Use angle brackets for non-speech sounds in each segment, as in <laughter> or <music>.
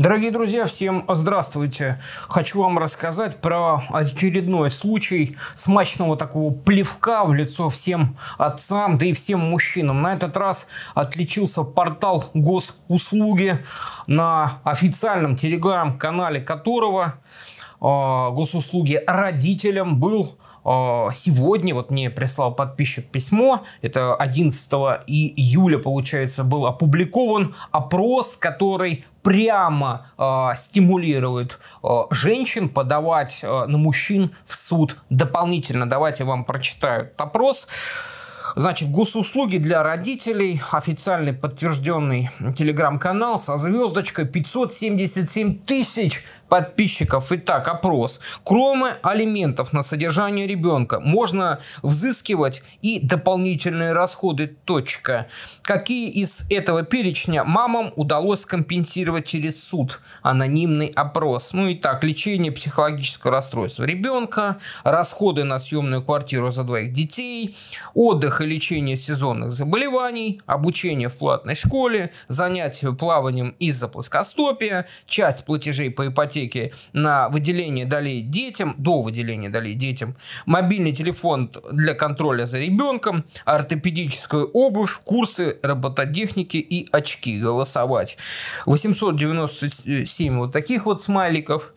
Дорогие друзья, всем здравствуйте. Хочу вам рассказать про очередной случай смачного такого плевка в лицо всем отцам, да и всем мужчинам. На этот раз отличился портал госуслуги, на официальном телеграм-канале которого а, госуслуги родителям был а, сегодня вот мне прислал подписчик письмо, это 11 июля, получается, был опубликован опрос, который прямо э, стимулирует э, женщин подавать э, на мужчин в суд дополнительно. Давайте вам прочитаю этот опрос. Значит, госуслуги для родителей, официальный подтвержденный телеграм-канал со звездочкой 577 тысяч подписчиков. Итак, опрос. Кроме алиментов на содержание ребенка можно взыскивать и дополнительные расходы. Точка. Какие из этого перечня мамам удалось компенсировать через суд? Анонимный опрос. Ну и так, лечение психологического расстройства ребенка, расходы на съемную квартиру за двоих детей, отдых и лечение сезонных заболеваний, обучение в платной школе, занятия плаванием из-за плоскостопия, часть платежей по ипотеке аптеке на выделение дали детям, до выделения дали детям, мобильный телефон для контроля за ребенком, ортопедическую обувь, курсы робототехники и очки голосовать. 897 вот таких вот смайликов,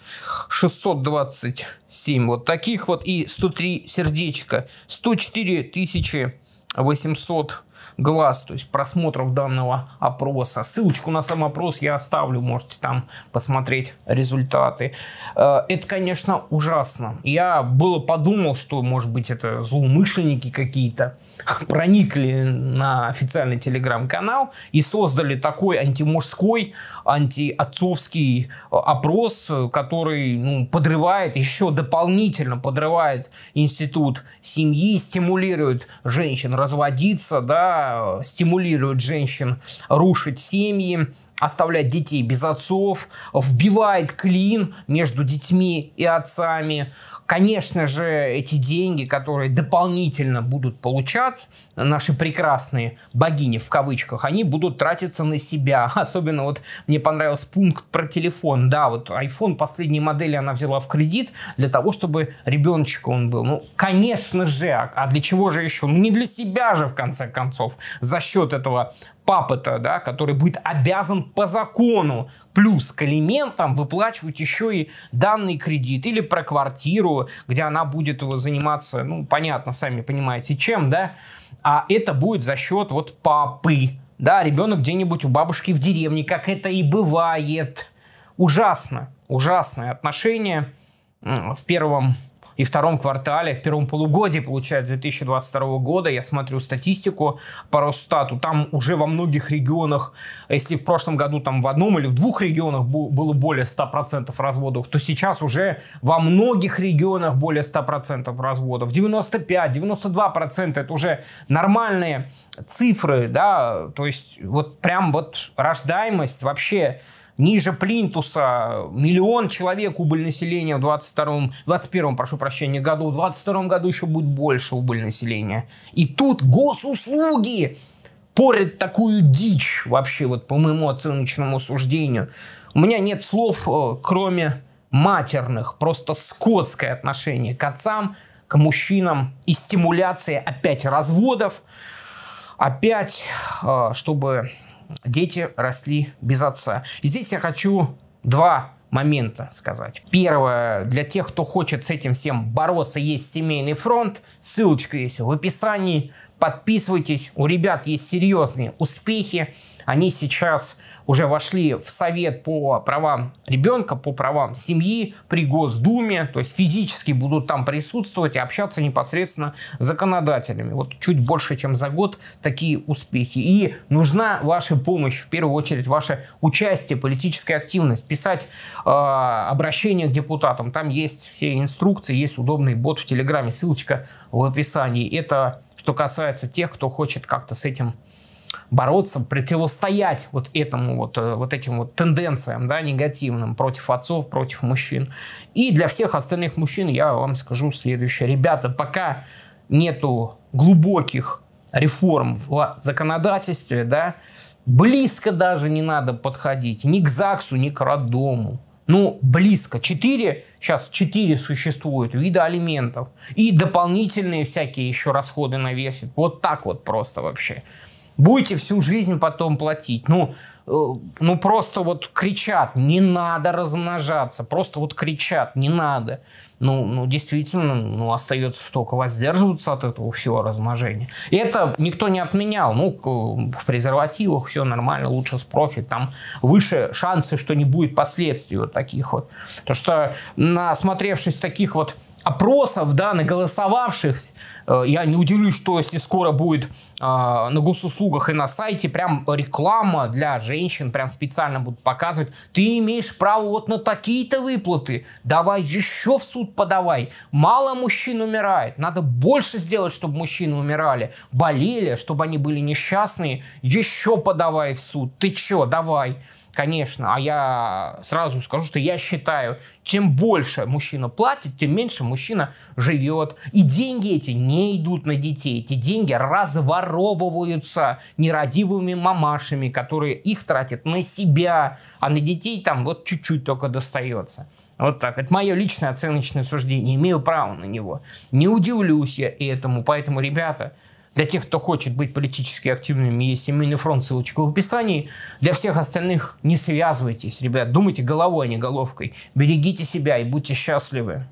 627 вот таких вот и 103 сердечка, 104 тысячи 800 глаз, то есть просмотров данного опроса. Ссылочку на сам опрос я оставлю, можете там посмотреть результаты. Э, это, конечно, ужасно. Я было подумал, что, может быть, это злоумышленники какие-то <laughs> проникли на официальный телеграм-канал и создали такой антимужской, антиотцовский э, опрос, который ну, подрывает, еще дополнительно подрывает институт семьи, стимулирует женщин разводиться, да, да, э, женщин рушить семьи, оставляет детей без отцов, вбивает клин между детьми и отцами. Конечно же, эти деньги, которые дополнительно будут получать наши прекрасные богини в кавычках, они будут тратиться на себя. <laughs> Особенно вот мне понравился пункт про телефон. Да, вот iPhone последней модели она взяла в кредит для того, чтобы ребеночек он был. Ну, конечно же, а, а для чего же еще? Ну, не для себя же, в конце концов, за счет этого папы-то, да, который будет обязан по закону плюс к элементам выплачивать еще и данный кредит или про квартиру, где она будет его заниматься, ну, понятно, сами понимаете, чем, да, а это будет за счет вот папы, да, ребенок где-нибудь у бабушки в деревне, как это и бывает. Ужасно, ужасное отношение в первом и втором квартале, в первом полугодии, получается, 2022 года, я смотрю статистику по Росстату, там уже во многих регионах, если в прошлом году там в одном или в двух регионах было более 100% разводов, то сейчас уже во многих регионах более 100% разводов. 95-92% это уже нормальные цифры, да, то есть вот прям вот рождаемость вообще ниже Плинтуса, миллион человек убыль населения в 22 21 прошу прощения, году, в 22 году еще будет больше убыль населения. И тут госуслуги порят такую дичь вообще, вот по моему оценочному суждению. У меня нет слов, э, кроме матерных, просто скотское отношение к отцам, к мужчинам и стимуляция опять разводов, опять, э, чтобы дети росли без отца. здесь я хочу два момента сказать. Первое, для тех, кто хочет с этим всем бороться, есть семейный фронт. Ссылочка есть в описании подписывайтесь. У ребят есть серьезные успехи. Они сейчас уже вошли в Совет по правам ребенка, по правам семьи при Госдуме. То есть физически будут там присутствовать и общаться непосредственно с законодателями. Вот чуть больше, чем за год такие успехи. И нужна ваша помощь, в первую очередь ваше участие, политическая активность. Писать э, обращение к депутатам. Там есть все инструкции, есть удобный бот в Телеграме. Ссылочка в описании. Это что касается тех, кто хочет как-то с этим бороться, противостоять вот этому вот, э, вот этим вот тенденциям, да, негативным против отцов, против мужчин. И для всех остальных мужчин я вам скажу следующее. Ребята, пока нету глубоких реформ в законодательстве, да, близко даже не надо подходить ни к ЗАГСу, ни к роддому ну, близко. Четыре, сейчас четыре существуют вида алиментов. И дополнительные всякие еще расходы навесит. Вот так вот просто вообще. Будете всю жизнь потом платить. Ну, Э, ну просто вот кричат, не надо размножаться, просто вот кричат, не надо. Ну, ну действительно, ну, остается только воздерживаться от этого всего размножения. И это никто не отменял. Ну, в презервативах все нормально, лучше с профи, там выше шансы, что не будет последствий вот таких вот. То что, насмотревшись таких вот опросов, да, на голосовавших, э, я не удивлюсь, что если скоро будет э, на госуслугах и на сайте прям реклама для женщин, женщин прям специально будут показывать, ты имеешь право вот на такие-то выплаты, давай еще в суд подавай. Мало мужчин умирает, надо больше сделать, чтобы мужчины умирали, болели, чтобы они были несчастные, еще подавай в суд, ты че, давай конечно, а я сразу скажу, что я считаю, чем больше мужчина платит, тем меньше мужчина живет. И деньги эти не идут на детей. Эти деньги разворовываются нерадивыми мамашами, которые их тратят на себя, а на детей там вот чуть-чуть только достается. Вот так. Это мое личное оценочное суждение. Имею право на него. Не удивлюсь я этому. Поэтому, ребята, для тех, кто хочет быть политически активными, есть семейный фронт, ссылочка в описании. Для всех остальных не связывайтесь, ребят. Думайте головой, а не головкой. Берегите себя и будьте счастливы.